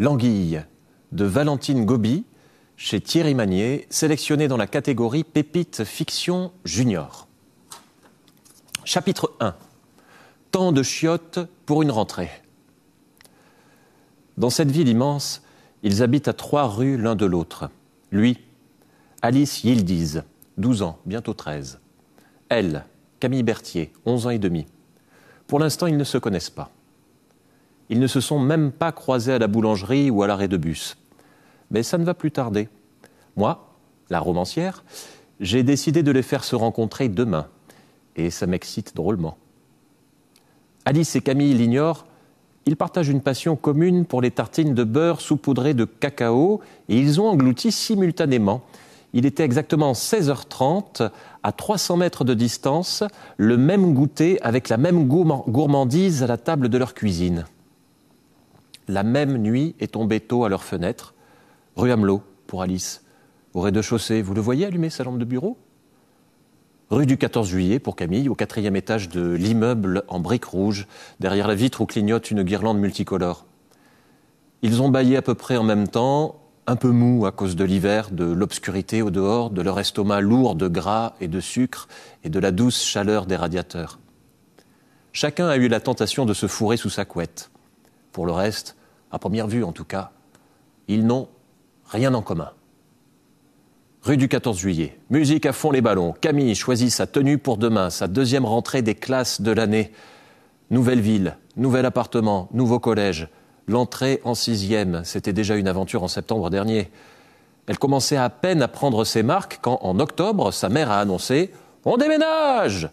L'anguille de Valentine Gobi chez Thierry Manier, sélectionné dans la catégorie Pépite Fiction Junior. Chapitre 1. Tant de chiottes pour une rentrée. Dans cette ville immense, ils habitent à trois rues l'un de l'autre. Lui, Alice Yildiz, 12 ans, bientôt 13. Elle, Camille Berthier, 11 ans et demi. Pour l'instant, ils ne se connaissent pas. Ils ne se sont même pas croisés à la boulangerie ou à l'arrêt de bus. Mais ça ne va plus tarder. Moi, la romancière, j'ai décidé de les faire se rencontrer demain. Et ça m'excite drôlement. Alice et Camille l'ignorent, ils partagent une passion commune pour les tartines de beurre saupoudrées de cacao et ils ont englouti simultanément. Il était exactement 16h30, à 300 mètres de distance, le même goûter avec la même gourmandise à la table de leur cuisine la même nuit est tombé tôt à leur fenêtre. Rue Hamelot, pour Alice, au rez-de-chaussée. Vous le voyez allumer sa lampe de bureau Rue du 14 juillet, pour Camille, au quatrième étage de l'immeuble en briques rouges, derrière la vitre où clignote une guirlande multicolore. Ils ont baillé à peu près en même temps, un peu mou à cause de l'hiver, de l'obscurité au dehors, de leur estomac lourd de gras et de sucre et de la douce chaleur des radiateurs. Chacun a eu la tentation de se fourrer sous sa couette. Pour le reste, à première vue en tout cas, ils n'ont rien en commun. Rue du 14 juillet, musique à fond les ballons. Camille choisit sa tenue pour demain, sa deuxième rentrée des classes de l'année. Nouvelle ville, nouvel appartement, nouveau collège. L'entrée en sixième, c'était déjà une aventure en septembre dernier. Elle commençait à peine à prendre ses marques quand, en octobre, sa mère a annoncé On déménage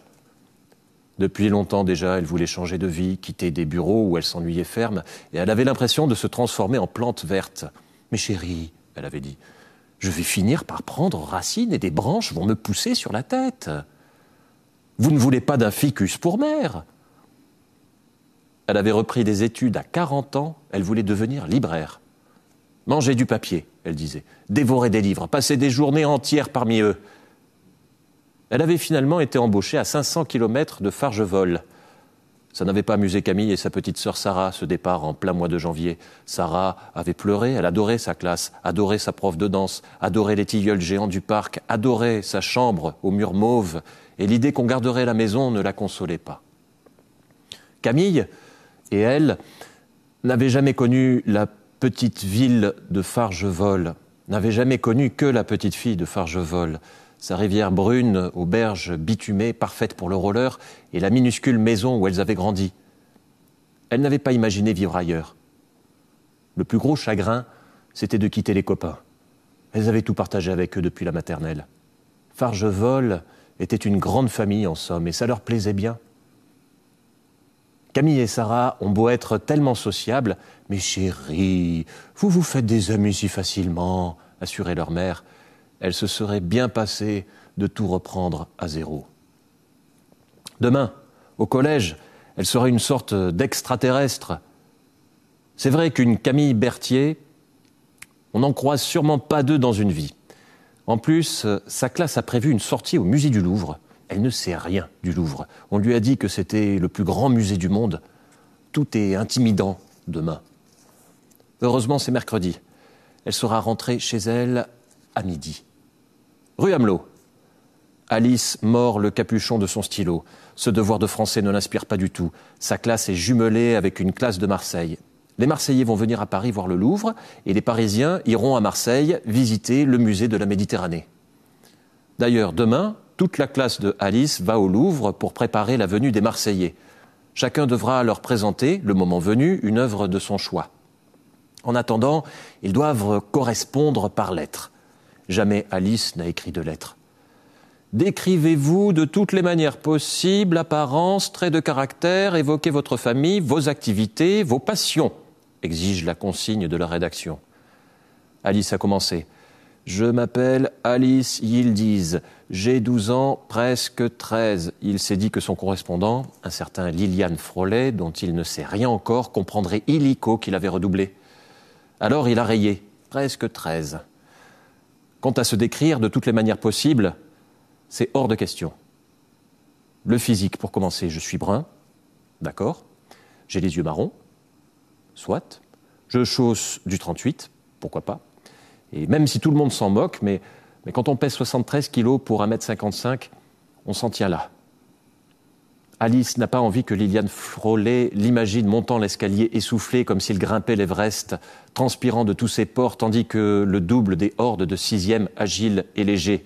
depuis longtemps déjà, elle voulait changer de vie, quitter des bureaux où elle s'ennuyait ferme, et elle avait l'impression de se transformer en plante verte. Mais chérie, elle avait dit, je vais finir par prendre racine et des branches vont me pousser sur la tête. Vous ne voulez pas d'un ficus pour mère. Elle avait repris des études à quarante ans, elle voulait devenir libraire. Manger du papier, elle disait, dévorer des livres, passer des journées entières parmi eux. Elle avait finalement été embauchée à 500 km de Fargevol. Ça n'avait pas amusé Camille et sa petite sœur Sarah, ce départ en plein mois de janvier. Sarah avait pleuré, elle adorait sa classe, adorait sa prof de danse, adorait les tilleuls géants du parc, adorait sa chambre aux murs mauves, et l'idée qu'on garderait la maison ne la consolait pas. Camille et elle n'avaient jamais connu la petite ville de Fargevol, n'avaient jamais connu que la petite fille de Fargevol sa rivière brune aux berges bitumées, parfaite pour le roller, et la minuscule maison où elles avaient grandi. Elles n'avaient pas imaginé vivre ailleurs. Le plus gros chagrin, c'était de quitter les copains. Elles avaient tout partagé avec eux depuis la maternelle. Fargevol était une grande famille en somme, et ça leur plaisait bien. Camille et Sarah ont beau être tellement sociables, mais chérie, vous vous faites des amis si facilement, assurait leur mère elle se serait bien passée de tout reprendre à zéro. Demain, au collège, elle sera une sorte d'extraterrestre. C'est vrai qu'une Camille Berthier, on n'en croise sûrement pas deux dans une vie. En plus, sa classe a prévu une sortie au musée du Louvre. Elle ne sait rien du Louvre. On lui a dit que c'était le plus grand musée du monde. Tout est intimidant demain. Heureusement, c'est mercredi. Elle sera rentrée chez elle à midi. Rue Hamelot. Alice mord le capuchon de son stylo. Ce devoir de français ne l'inspire pas du tout. Sa classe est jumelée avec une classe de Marseille. Les Marseillais vont venir à Paris voir le Louvre et les Parisiens iront à Marseille visiter le musée de la Méditerranée. D'ailleurs, demain, toute la classe de Alice va au Louvre pour préparer la venue des Marseillais. Chacun devra leur présenter, le moment venu, une œuvre de son choix. En attendant, ils doivent correspondre par lettres. Jamais Alice n'a écrit de lettre. Décrivez-vous de toutes les manières possibles, apparence, traits de caractère, évoquez votre famille, vos activités, vos passions, exige la consigne de la rédaction. Alice a commencé. Je m'appelle Alice Yildiz. J'ai 12 ans, presque 13. Il s'est dit que son correspondant, un certain Liliane Frolet, dont il ne sait rien encore, comprendrait illico qu'il avait redoublé. Alors il a rayé. Presque 13. Quant à se décrire de toutes les manières possibles, c'est hors de question. Le physique, pour commencer, je suis brun, d'accord. J'ai les yeux marrons, soit. Je chausse du 38, pourquoi pas. Et même si tout le monde s'en moque, mais, quand on pèse 73 kilos pour 1m55, on s'en tient là. Alice n'a pas envie que Liliane Frollet l'imagine montant l'escalier essoufflé comme s'il grimpait l'Everest, transpirant de tous ses pores, tandis que le double des hordes de sixième, agile et léger.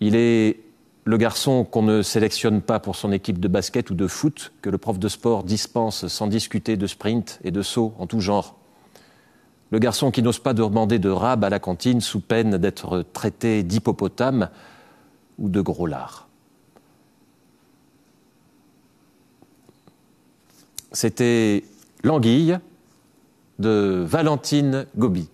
Il est le garçon qu'on ne sélectionne pas pour son équipe de basket ou de foot, que le prof de sport dispense sans discuter de sprint et de saut en tout genre. Le garçon qui n'ose pas demander de rab à la cantine sous peine d'être traité d'hippopotame ou de gros lard. C'était L'Anguille de Valentine Gobi.